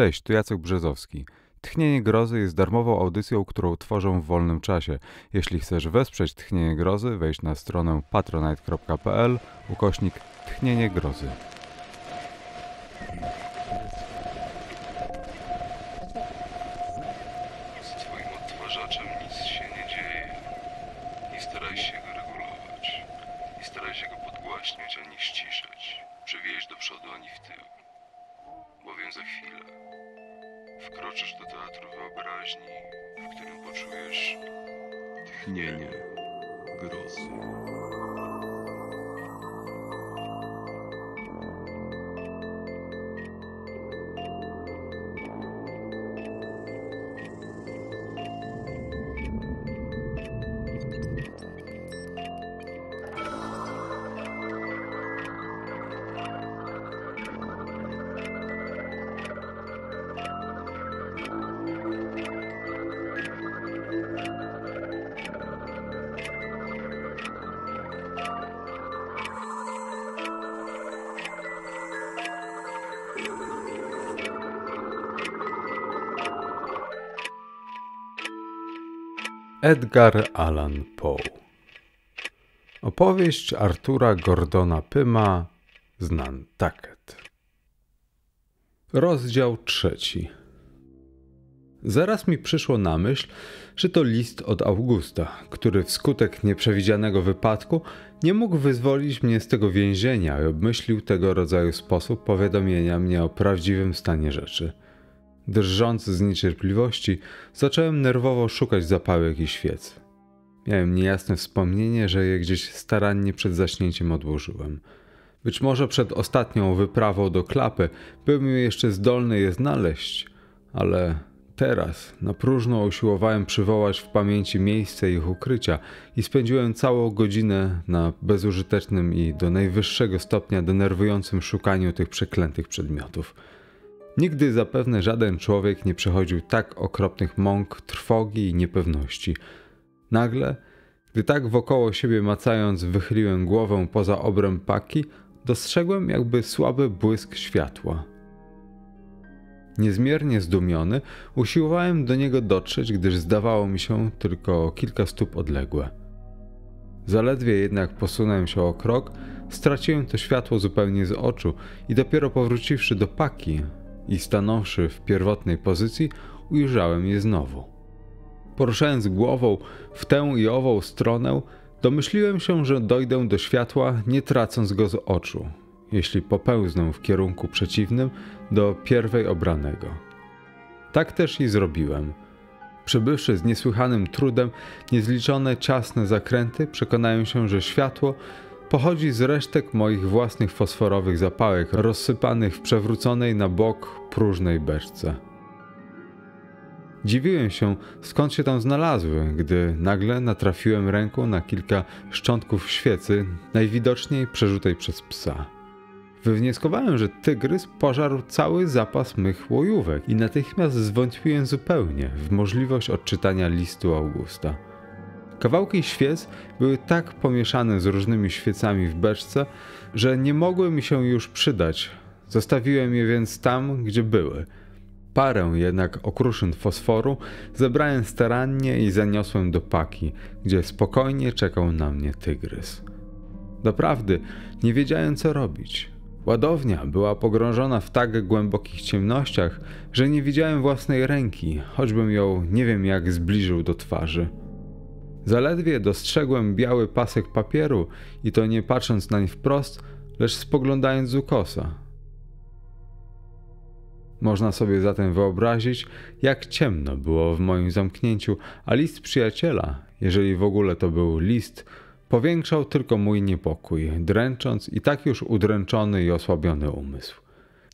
Cześć, tu Jacek Brzezowski. Tchnienie Grozy jest darmową audycją, którą tworzą w wolnym czasie. Jeśli chcesz wesprzeć Tchnienie Grozy, wejdź na stronę patronite.pl ukośnik Tchnienie Grozy. Edgar Allan Poe. Opowieść Artura Gordona Pyma znany taket. Rozdział trzeci. Zaraz mi przyszło na myśl, że to list od Augusta, który wskutek nieprzewidzianego wypadku nie mógł wyzwolić mnie z tego więzienia i obmyślił tego rodzaju sposób powiadomienia mnie o prawdziwym stanie rzeczy. Drżący z niecierpliwości, zacząłem nerwowo szukać zapałek i świec. Miałem niejasne wspomnienie, że je gdzieś starannie przed zaśnięciem odłożyłem. Być może przed ostatnią wyprawą do klapy byłem jeszcze zdolny je znaleźć, ale teraz na próżno usiłowałem przywołać w pamięci miejsce ich ukrycia i spędziłem całą godzinę na bezużytecznym i do najwyższego stopnia denerwującym szukaniu tych przeklętych przedmiotów. Nigdy zapewne żaden człowiek nie przechodził tak okropnych mąk, trwogi i niepewności. Nagle, gdy tak wokoło siebie macając wychyliłem głowę poza obręb paki, dostrzegłem jakby słaby błysk światła. Niezmiernie zdumiony, usiłowałem do niego dotrzeć, gdyż zdawało mi się tylko kilka stóp odległe. Zaledwie jednak posunąłem się o krok, straciłem to światło zupełnie z oczu i dopiero powróciwszy do paki, i stanąwszy w pierwotnej pozycji, ujrzałem je znowu. Poruszając głową w tę i ową stronę, domyśliłem się, że dojdę do światła, nie tracąc go z oczu, jeśli popełznę w kierunku przeciwnym do pierwej obranego. Tak też i zrobiłem. Przybywszy z niesłychanym trudem niezliczone ciasne zakręty, przekonałem się, że światło pochodzi z resztek moich własnych fosforowych zapałek rozsypanych w przewróconej na bok próżnej beczce. Dziwiłem się, skąd się tam znalazły, gdy nagle natrafiłem ręką na kilka szczątków świecy, najwidoczniej przerzutej przez psa. Wywnioskowałem, że tygrys pożarł cały zapas mych łojówek i natychmiast zwątpiłem zupełnie w możliwość odczytania listu Augusta. Kawałki świec były tak pomieszane z różnymi świecami w beczce, że nie mogły mi się już przydać. Zostawiłem je więc tam, gdzie były. Parę jednak okruszyn fosforu zebrałem starannie i zaniosłem do paki, gdzie spokojnie czekał na mnie tygrys. Doprawdy, nie wiedziałem co robić. Ładownia była pogrążona w tak głębokich ciemnościach, że nie widziałem własnej ręki, choćbym ją nie wiem jak zbliżył do twarzy. Zaledwie dostrzegłem biały pasek papieru i to nie patrząc nań wprost, lecz spoglądając z ukosa. Można sobie zatem wyobrazić, jak ciemno było w moim zamknięciu, a list przyjaciela, jeżeli w ogóle to był list, powiększał tylko mój niepokój, dręcząc i tak już udręczony i osłabiony umysł.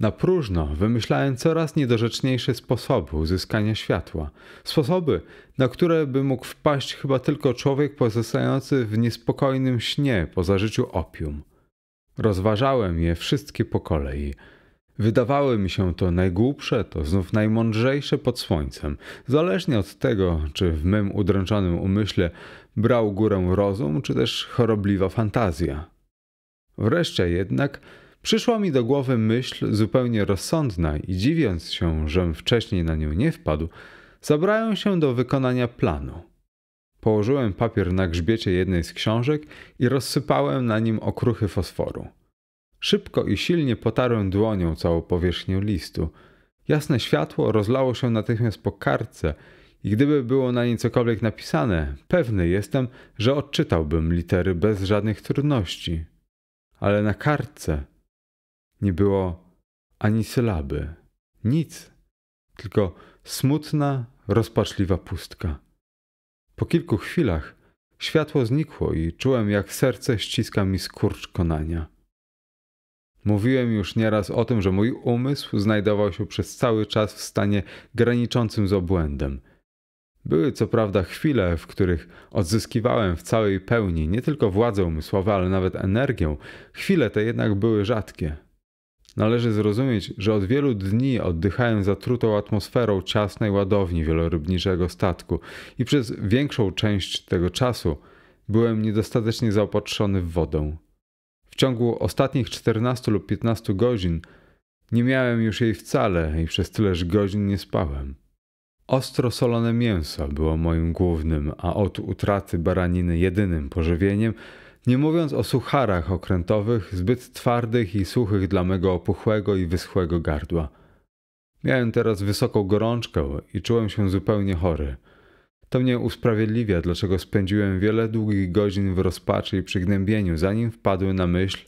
Na próżno wymyślałem coraz niedorzeczniejsze sposoby uzyskania światła. Sposoby, na które by mógł wpaść chyba tylko człowiek pozostający w niespokojnym śnie po zażyciu opium. Rozważałem je wszystkie po kolei. Wydawały mi się to najgłupsze, to znów najmądrzejsze pod słońcem, zależnie od tego, czy w mym udręczonym umyśle brał górę rozum, czy też chorobliwa fantazja. Wreszcie jednak Przyszła mi do głowy myśl zupełnie rozsądna i dziwiąc się, żem wcześniej na nią nie wpadł, zabrałem się do wykonania planu. Położyłem papier na grzbiecie jednej z książek i rozsypałem na nim okruchy fosforu. Szybko i silnie potarłem dłonią całą powierzchnię listu. Jasne światło rozlało się natychmiast po kartce i gdyby było na niej cokolwiek napisane, pewny jestem, że odczytałbym litery bez żadnych trudności. Ale na kartce nie było ani sylaby, nic, tylko smutna, rozpaczliwa pustka. Po kilku chwilach światło znikło i czułem, jak serce ściska mi skurcz konania. Mówiłem już nieraz o tym, że mój umysł znajdował się przez cały czas w stanie graniczącym z obłędem. Były co prawda chwile, w których odzyskiwałem w całej pełni nie tylko władzę umysłową, ale nawet energię. Chwile te jednak były rzadkie. Należy zrozumieć, że od wielu dni oddychają zatrutą atmosferą ciasnej ładowni wielorybniczego statku i przez większą część tego czasu byłem niedostatecznie zaopatrzony w wodę. W ciągu ostatnich 14 lub 15 godzin nie miałem już jej wcale i przez tyleż godzin nie spałem. Ostro solone mięso było moim głównym, a od utraty baraniny jedynym pożywieniem – nie mówiąc o sucharach okrętowych, zbyt twardych i suchych dla mego opuchłego i wyschłego gardła. Miałem teraz wysoką gorączkę i czułem się zupełnie chory. To mnie usprawiedliwia, dlaczego spędziłem wiele długich godzin w rozpaczy i przygnębieniu, zanim wpadłem na myśl,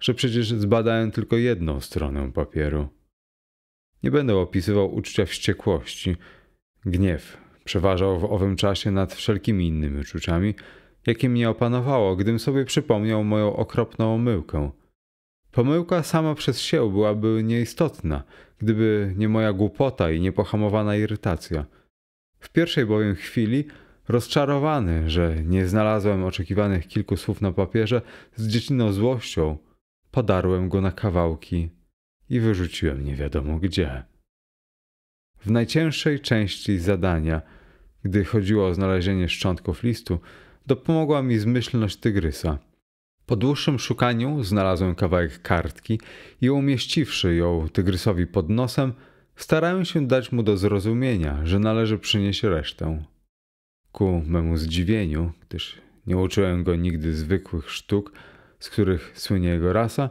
że przecież zbadałem tylko jedną stronę papieru. Nie będę opisywał uczucia wściekłości. Gniew przeważał w owym czasie nad wszelkimi innymi uczuciami – jakie mnie opanowało, gdym sobie przypomniał moją okropną omyłkę. Pomyłka sama przez się byłaby nieistotna, gdyby nie moja głupota i niepohamowana irytacja. W pierwszej bowiem chwili, rozczarowany, że nie znalazłem oczekiwanych kilku słów na papierze, z dziecinną złością podarłem go na kawałki i wyrzuciłem nie wiadomo gdzie. W najcięższej części zadania, gdy chodziło o znalezienie szczątków listu, dopomogła mi zmyślność tygrysa. Po dłuższym szukaniu znalazłem kawałek kartki i umieściwszy ją tygrysowi pod nosem, starałem się dać mu do zrozumienia, że należy przynieść resztę. Ku memu zdziwieniu, gdyż nie uczyłem go nigdy zwykłych sztuk, z których słynie jego rasa,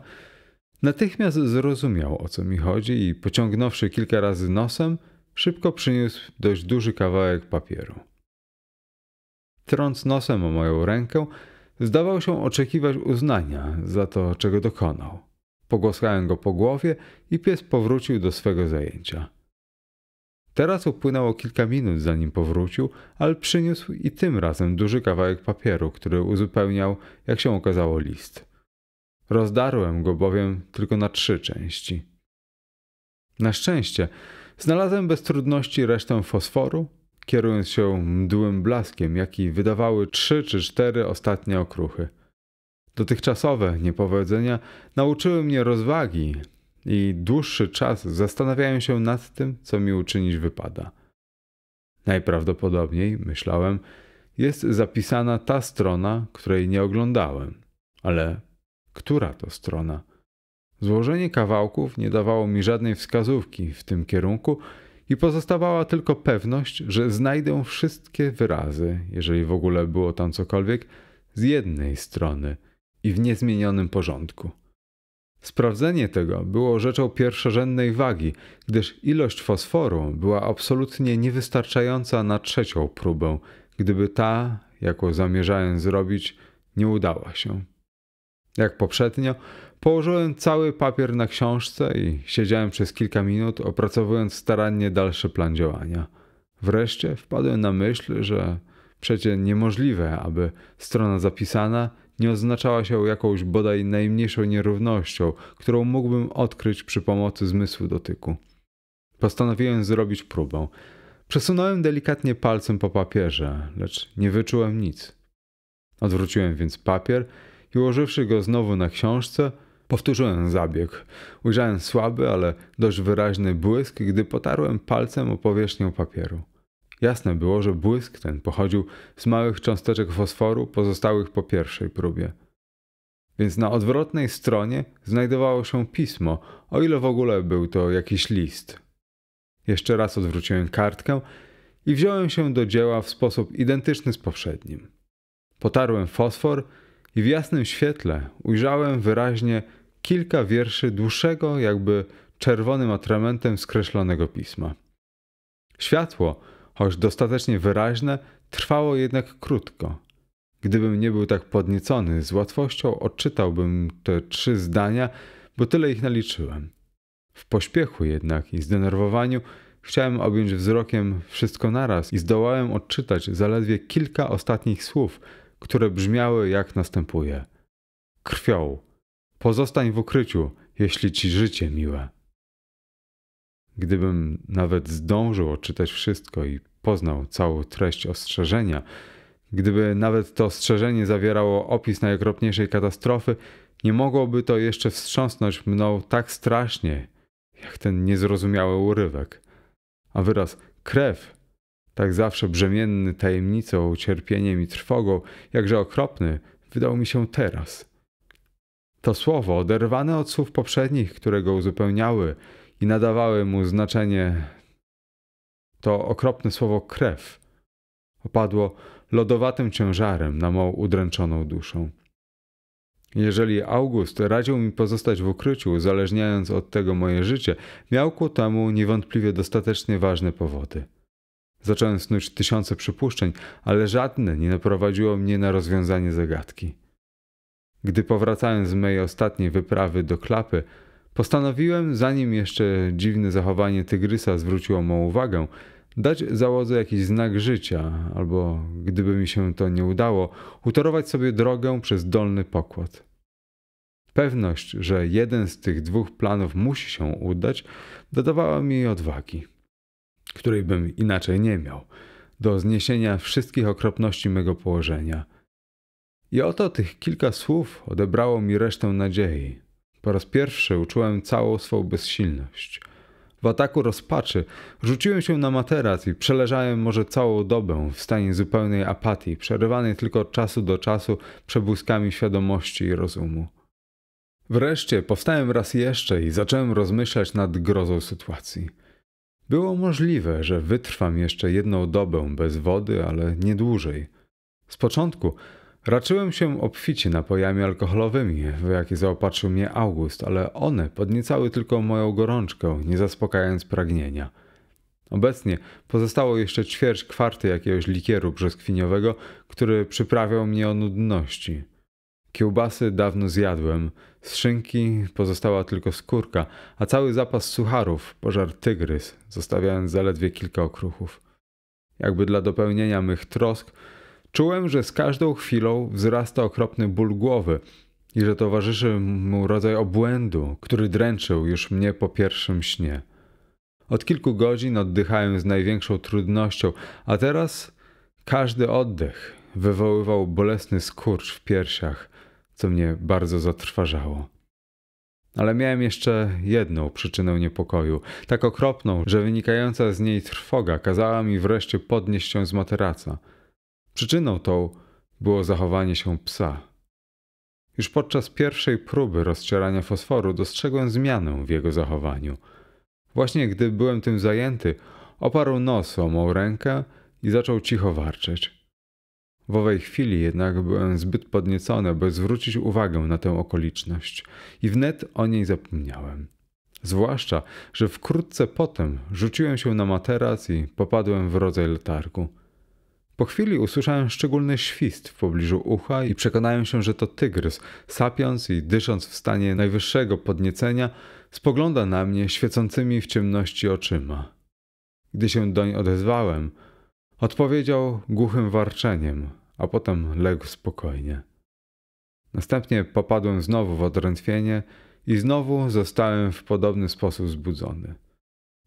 natychmiast zrozumiał o co mi chodzi i pociągnąwszy kilka razy nosem, szybko przyniósł dość duży kawałek papieru trąc nosem o moją rękę, zdawał się oczekiwać uznania za to, czego dokonał. Pogłaskałem go po głowie i pies powrócił do swego zajęcia. Teraz upłynęło kilka minut, zanim powrócił, ale przyniósł i tym razem duży kawałek papieru, który uzupełniał, jak się okazało, list. Rozdarłem go bowiem tylko na trzy części. Na szczęście znalazłem bez trudności resztę fosforu, kierując się mdłym blaskiem, jaki wydawały trzy czy cztery ostatnie okruchy. Dotychczasowe niepowodzenia nauczyły mnie rozwagi i dłuższy czas zastanawiałem się nad tym, co mi uczynić wypada. Najprawdopodobniej, myślałem, jest zapisana ta strona, której nie oglądałem. Ale która to strona? Złożenie kawałków nie dawało mi żadnej wskazówki w tym kierunku i pozostawała tylko pewność, że znajdę wszystkie wyrazy, jeżeli w ogóle było tam cokolwiek, z jednej strony i w niezmienionym porządku. Sprawdzenie tego było rzeczą pierwszorzędnej wagi, gdyż ilość fosforu była absolutnie niewystarczająca na trzecią próbę, gdyby ta, jaką zamierzałem zrobić, nie udała się. Jak poprzednio, Położyłem cały papier na książce i siedziałem przez kilka minut, opracowując starannie dalszy plan działania. Wreszcie wpadłem na myśl, że przecie niemożliwe, aby strona zapisana nie oznaczała się jakąś bodaj najmniejszą nierównością, którą mógłbym odkryć przy pomocy zmysłu dotyku. Postanowiłem zrobić próbę. Przesunąłem delikatnie palcem po papierze, lecz nie wyczułem nic. Odwróciłem więc papier i ułożywszy go znowu na książce, Powtórzyłem zabieg. Ujrzałem słaby, ale dość wyraźny błysk, gdy potarłem palcem o powierzchnię papieru. Jasne było, że błysk ten pochodził z małych cząsteczek fosforu pozostałych po pierwszej próbie. Więc na odwrotnej stronie znajdowało się pismo, o ile w ogóle był to jakiś list. Jeszcze raz odwróciłem kartkę i wziąłem się do dzieła w sposób identyczny z poprzednim. Potarłem fosfor i w jasnym świetle ujrzałem wyraźnie kilka wierszy dłuższego, jakby czerwonym atramentem skreślonego pisma. Światło, choć dostatecznie wyraźne, trwało jednak krótko. Gdybym nie był tak podniecony, z łatwością odczytałbym te trzy zdania, bo tyle ich naliczyłem. W pośpiechu jednak i zdenerwowaniu chciałem objąć wzrokiem wszystko naraz i zdołałem odczytać zaledwie kilka ostatnich słów, które brzmiały jak następuje: krwią, Pozostań w ukryciu, jeśli ci życie miłe. Gdybym nawet zdążył odczytać wszystko i poznał całą treść ostrzeżenia, gdyby nawet to ostrzeżenie zawierało opis najokropniejszej katastrofy, nie mogłoby to jeszcze wstrząsnąć mną tak strasznie, jak ten niezrozumiały urywek. A wyraz krew, tak zawsze brzemienny tajemnicą, cierpieniem i trwogą, jakże okropny, wydał mi się teraz – to słowo, oderwane od słów poprzednich, które go uzupełniały i nadawały mu znaczenie, to okropne słowo krew, opadło lodowatym ciężarem na moją udręczoną duszą. Jeżeli August radził mi pozostać w ukryciu, uzależniając od tego moje życie, miał ku temu niewątpliwie dostatecznie ważne powody. Zacząłem snuć tysiące przypuszczeń, ale żadne nie naprowadziło mnie na rozwiązanie zagadki. Gdy powracałem z mojej ostatniej wyprawy do klapy, postanowiłem, zanim jeszcze dziwne zachowanie tygrysa zwróciło mą uwagę, dać załodze jakiś znak życia, albo gdyby mi się to nie udało, utorować sobie drogę przez dolny pokład. Pewność, że jeden z tych dwóch planów musi się udać, dodawała mi odwagi, której bym inaczej nie miał, do zniesienia wszystkich okropności mego położenia – i oto tych kilka słów odebrało mi resztę nadziei. Po raz pierwszy uczułem całą swą bezsilność. W ataku rozpaczy rzuciłem się na materac i przeleżałem może całą dobę w stanie zupełnej apatii, przerywanej tylko od czasu do czasu przebłyskami świadomości i rozumu. Wreszcie powstałem raz jeszcze i zacząłem rozmyślać nad grozą sytuacji. Było możliwe, że wytrwam jeszcze jedną dobę bez wody, ale nie dłużej. Z początku Raczyłem się obficie napojami alkoholowymi, w jakie zaopatrzył mnie August, ale one podniecały tylko moją gorączkę, nie zaspokajając pragnienia. Obecnie pozostało jeszcze ćwierć kwarty jakiegoś likieru brzoskwiniowego, który przyprawiał mnie o nudności. Kiełbasy dawno zjadłem, z szynki pozostała tylko skórka, a cały zapas sucharów pożar tygrys, zostawiając zaledwie kilka okruchów. Jakby dla dopełnienia mych trosk, Czułem, że z każdą chwilą wzrasta okropny ból głowy i że towarzyszy mu rodzaj obłędu, który dręczył już mnie po pierwszym śnie. Od kilku godzin oddychałem z największą trudnością, a teraz każdy oddech wywoływał bolesny skurcz w piersiach, co mnie bardzo zatrważało. Ale miałem jeszcze jedną przyczynę niepokoju, tak okropną, że wynikająca z niej trwoga kazała mi wreszcie podnieść się z materaca – Przyczyną tą było zachowanie się psa. Już podczas pierwszej próby rozcierania fosforu dostrzegłem zmianę w jego zachowaniu. Właśnie gdy byłem tym zajęty, oparł nos o mą rękę i zaczął cicho warczeć. W owej chwili jednak byłem zbyt podniecony, by zwrócić uwagę na tę okoliczność i wnet o niej zapomniałem. Zwłaszcza, że wkrótce potem rzuciłem się na materac i popadłem w rodzaj letargu. Po chwili usłyszałem szczególny świst w pobliżu ucha i przekonałem się, że to tygrys, sapiąc i dysząc w stanie najwyższego podniecenia, spogląda na mnie świecącymi w ciemności oczyma. Gdy się doń odezwałem, odpowiedział głuchym warczeniem, a potem legł spokojnie. Następnie popadłem znowu w odrętwienie i znowu zostałem w podobny sposób zbudzony.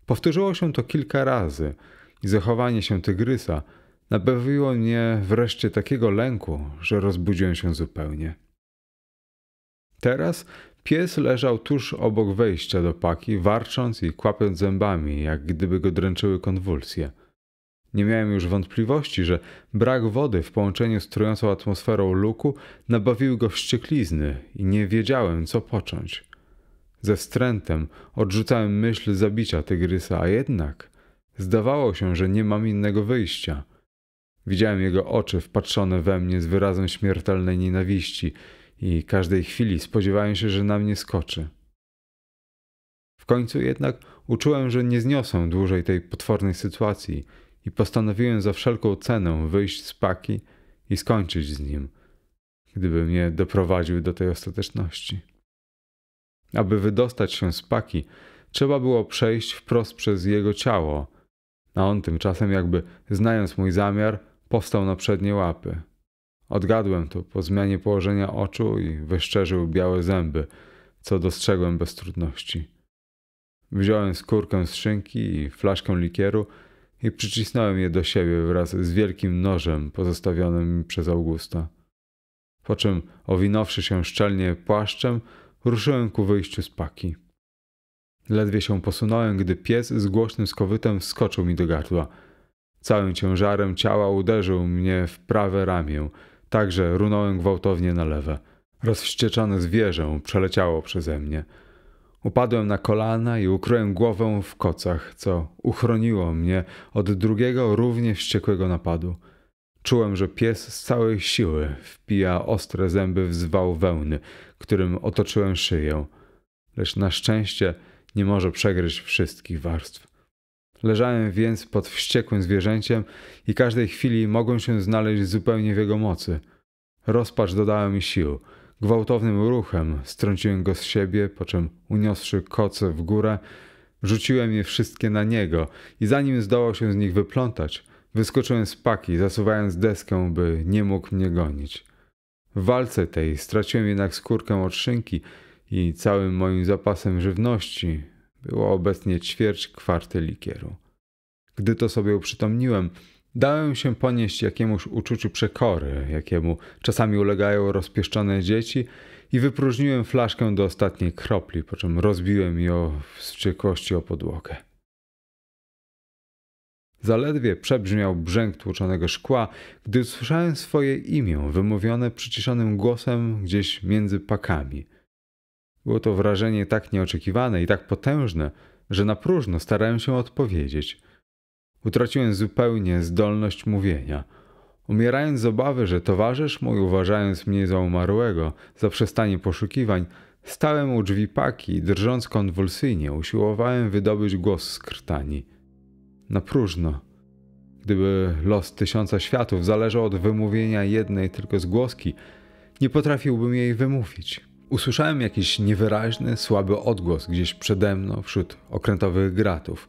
Powtórzyło się to kilka razy i zachowanie się tygrysa – Nabawiło mnie wreszcie takiego lęku, że rozbudziłem się zupełnie. Teraz pies leżał tuż obok wejścia do paki, warcząc i kłapiąc zębami, jak gdyby go dręczyły konwulsje. Nie miałem już wątpliwości, że brak wody w połączeniu z trującą atmosferą luku nabawił go wścieklizny i nie wiedziałem, co począć. Ze wstrętem odrzucałem myśl zabicia tygrysa, a jednak zdawało się, że nie mam innego wyjścia – Widziałem jego oczy wpatrzone we mnie z wyrazem śmiertelnej nienawiści i każdej chwili spodziewałem się, że na mnie skoczy. W końcu jednak uczułem, że nie zniosę dłużej tej potwornej sytuacji i postanowiłem za wszelką cenę wyjść z paki i skończyć z nim, gdyby mnie doprowadził do tej ostateczności. Aby wydostać się z paki, trzeba było przejść wprost przez jego ciało, a on tymczasem, jakby znając mój zamiar, powstał na przednie łapy. Odgadłem to po zmianie położenia oczu i wyszczerzył białe zęby, co dostrzegłem bez trudności. Wziąłem skórkę z szynki i flaszkę likieru i przycisnąłem je do siebie wraz z wielkim nożem pozostawionym przez Augusta. Po czym, owinąwszy się szczelnie płaszczem, ruszyłem ku wyjściu z paki. Ledwie się posunąłem, gdy pies z głośnym skowytem wskoczył mi do gardła – Całym ciężarem ciała uderzył mnie w prawe ramię, tak że runąłem gwałtownie na lewe. Rozwścieczone zwierzę przeleciało przeze mnie. Upadłem na kolana i ukryłem głowę w kocach, co uchroniło mnie od drugiego równie wściekłego napadu. Czułem, że pies z całej siły wpija ostre zęby w zwał wełny, którym otoczyłem szyję, lecz na szczęście nie może przegryźć wszystkich warstw. Leżałem więc pod wściekłym zwierzęciem i każdej chwili mogłem się znaleźć zupełnie w jego mocy. Rozpacz dodała mi sił. Gwałtownym ruchem strąciłem go z siebie, po czym uniosłszy koce w górę, rzuciłem je wszystkie na niego i zanim zdołał się z nich wyplątać, wyskoczyłem z paki, zasuwając deskę, by nie mógł mnie gonić. W walce tej straciłem jednak skórkę od szynki i całym moim zapasem żywności było obecnie ćwierć kwarty likieru. Gdy to sobie uprzytomniłem, dałem się ponieść jakiemuś uczuciu przekory, jakiemu czasami ulegają rozpieszczone dzieci i wypróżniłem flaszkę do ostatniej kropli, po czym rozbiłem ją w wściekłości o podłogę. Zaledwie przebrzmiał brzęk tłuczonego szkła, gdy usłyszałem swoje imię wymówione przyciszonym głosem gdzieś między pakami. Było to wrażenie tak nieoczekiwane i tak potężne, że na próżno starałem się odpowiedzieć. Utraciłem zupełnie zdolność mówienia. Umierając z obawy, że towarzysz mój, uważając mnie za umarłego, zaprzestanie poszukiwań, stałem u drzwi paki i drżąc konwulsyjnie usiłowałem wydobyć głos z krtani. Na próżno. Gdyby los tysiąca światów zależał od wymówienia jednej tylko zgłoski, nie potrafiłbym jej wymówić. Usłyszałem jakiś niewyraźny, słaby odgłos gdzieś przede mną wśród okrętowych gratów.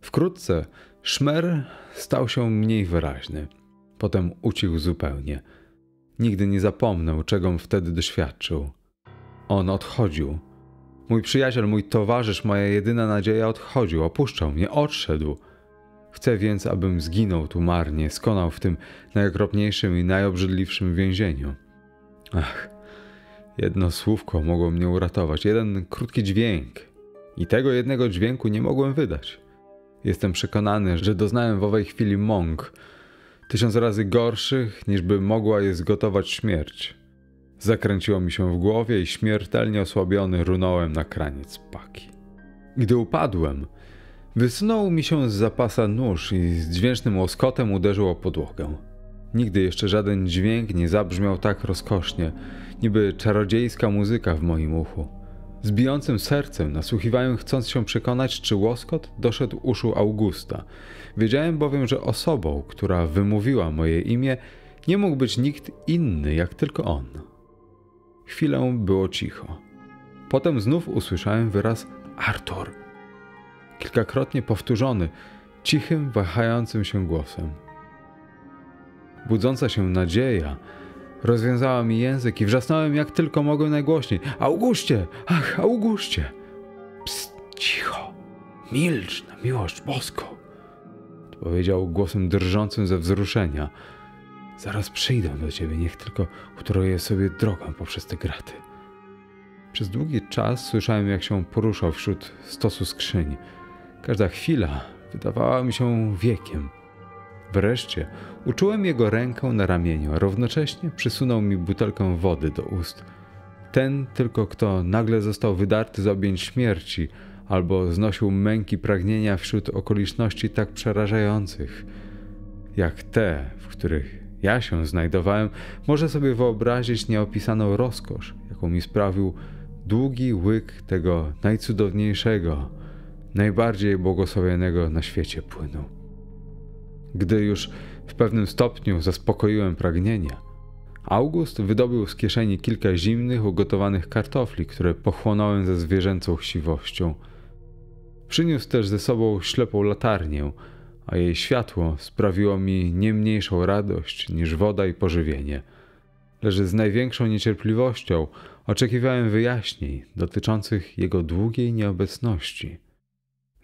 Wkrótce szmer stał się mniej wyraźny. Potem ucichł zupełnie. Nigdy nie zapomnę, czegom wtedy doświadczył. On odchodził. Mój przyjaciel, mój towarzysz, moja jedyna nadzieja odchodził, opuszczał mnie, odszedł. Chcę więc, abym zginął tu marnie, skonał w tym najokropniejszym i najobrzydliwszym więzieniu. Ach, Jedno słówko mogło mnie uratować, jeden krótki dźwięk. I tego jednego dźwięku nie mogłem wydać. Jestem przekonany, że doznałem w owej chwili mąk, tysiąc razy gorszych, niż by mogła je zgotować śmierć. Zakręciło mi się w głowie i śmiertelnie osłabiony runąłem na kraniec paki. Gdy upadłem, wysunął mi się z zapasa nóż i z dźwięcznym łoskotem uderzył o podłogę. Nigdy jeszcze żaden dźwięk nie zabrzmiał tak rozkosznie niby czarodziejska muzyka w moim uchu. Z bijącym sercem nasłuchiwałem, chcąc się przekonać, czy łoskot doszedł uszu Augusta. Wiedziałem bowiem, że osobą, która wymówiła moje imię, nie mógł być nikt inny jak tylko on. Chwilę było cicho. Potem znów usłyszałem wyraz Artur. Kilkakrotnie powtórzony, cichym, wahającym się głosem. Budząca się nadzieja, Rozwiązała mi język i wrzasnąłem jak tylko mogłem najgłośniej. Augustie! Ach, Augustie! Psst, cicho! Milcz na miłość boską! Odpowiedział głosem drżącym ze wzruszenia. Zaraz przyjdę do ciebie, niech tylko utroję sobie drogę poprzez te graty. Przez długi czas słyszałem, jak się poruszał wśród stosu skrzyń. Każda chwila wydawała mi się wiekiem. Wreszcie uczułem jego rękę na ramieniu, a równocześnie przysunął mi butelkę wody do ust. Ten tylko kto nagle został wydarty z objęć śmierci albo znosił męki pragnienia wśród okoliczności tak przerażających, jak te, w których ja się znajdowałem, może sobie wyobrazić nieopisaną rozkosz, jaką mi sprawił długi łyk tego najcudowniejszego, najbardziej błogosławionego na świecie płynu. Gdy już w pewnym stopniu zaspokoiłem pragnienie, August wydobył z kieszeni kilka zimnych, ugotowanych kartofli, które pochłonąłem ze zwierzęcą chciwością. Przyniósł też ze sobą ślepą latarnię, a jej światło sprawiło mi nie mniejszą radość niż woda i pożywienie. Lecz z największą niecierpliwością oczekiwałem wyjaśnień dotyczących jego długiej nieobecności.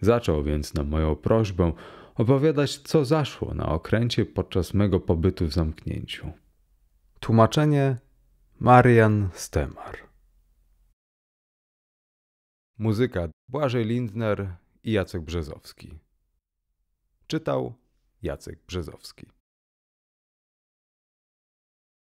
Zaczął więc na moją prośbę opowiadać, co zaszło na okręcie podczas mego pobytu w zamknięciu. Tłumaczenie Marian Stemar. Muzyka Błażej Lindner i Jacek Brzezowski. Czytał Jacek Brzezowski.